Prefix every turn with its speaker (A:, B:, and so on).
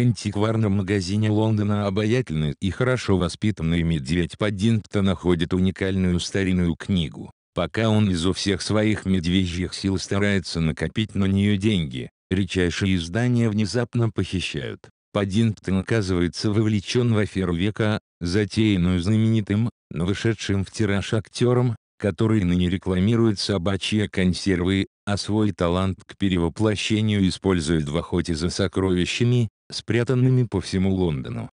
A: антикварном магазине Лондона обаятельный и хорошо воспитанный медведь Паддингтон находит уникальную старинную книгу. Пока он изо всех своих медвежьих сил старается накопить на нее деньги, редчайшие издания внезапно похищают. Паддингтон оказывается вовлечен в аферу века, затеянную знаменитым, но вышедшим в тираж актером, который ныне рекламирует собачьи консервы, а свой талант к перевоплощению использует в охоте за сокровищами, спрятанными по всему Лондону.